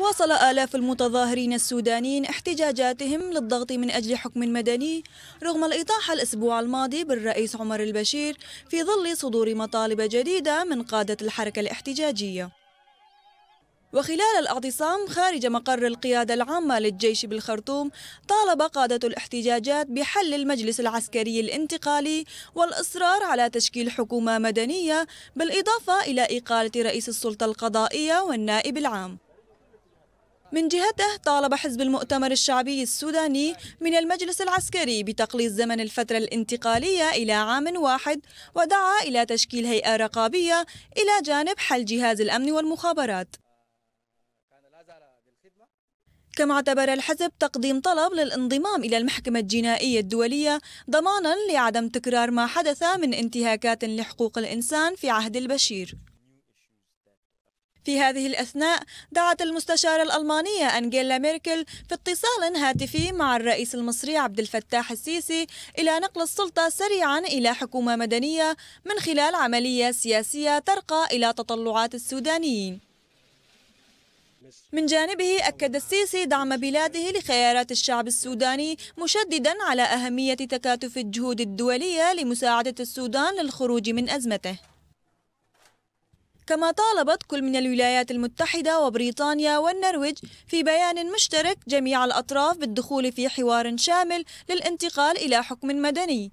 واصل آلاف المتظاهرين السودانيين احتجاجاتهم للضغط من أجل حكم مدني رغم الإطاحة الأسبوع الماضي بالرئيس عمر البشير في ظل صدور مطالب جديدة من قادة الحركة الاحتجاجية وخلال الاعتصام خارج مقر القيادة العامة للجيش بالخرطوم طالب قادة الاحتجاجات بحل المجلس العسكري الانتقالي والإصرار على تشكيل حكومة مدنية بالإضافة إلى إقالة رئيس السلطة القضائية والنائب العام من جهته طالب حزب المؤتمر الشعبي السوداني من المجلس العسكري بتقليص زمن الفترة الانتقالية إلى عام واحد ودعا إلى تشكيل هيئة رقابية إلى جانب حل جهاز الأمن والمخابرات كما اعتبر الحزب تقديم طلب للانضمام إلى المحكمة الجنائية الدولية ضمانا لعدم تكرار ما حدث من انتهاكات لحقوق الإنسان في عهد البشير في هذه الأثناء دعت المستشارة الألمانية أنجيلا ميركل في اتصال هاتفي مع الرئيس المصري عبد الفتاح السيسي إلى نقل السلطة سريعا إلى حكومة مدنية من خلال عملية سياسية ترقى إلى تطلعات السودانيين من جانبه أكد السيسي دعم بلاده لخيارات الشعب السوداني مشددا على أهمية تكاتف الجهود الدولية لمساعدة السودان للخروج من أزمته كما طالبت كل من الولايات المتحدة وبريطانيا والنرويج في بيان مشترك جميع الأطراف بالدخول في حوار شامل للانتقال إلى حكم مدني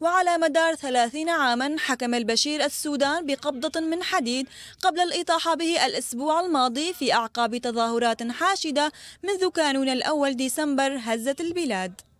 وعلى مدار ثلاثين عاما حكم البشير السودان بقبضة من حديد قبل الإطاحة به الأسبوع الماضي في أعقاب تظاهرات حاشدة منذ كانون الأول ديسمبر هزت البلاد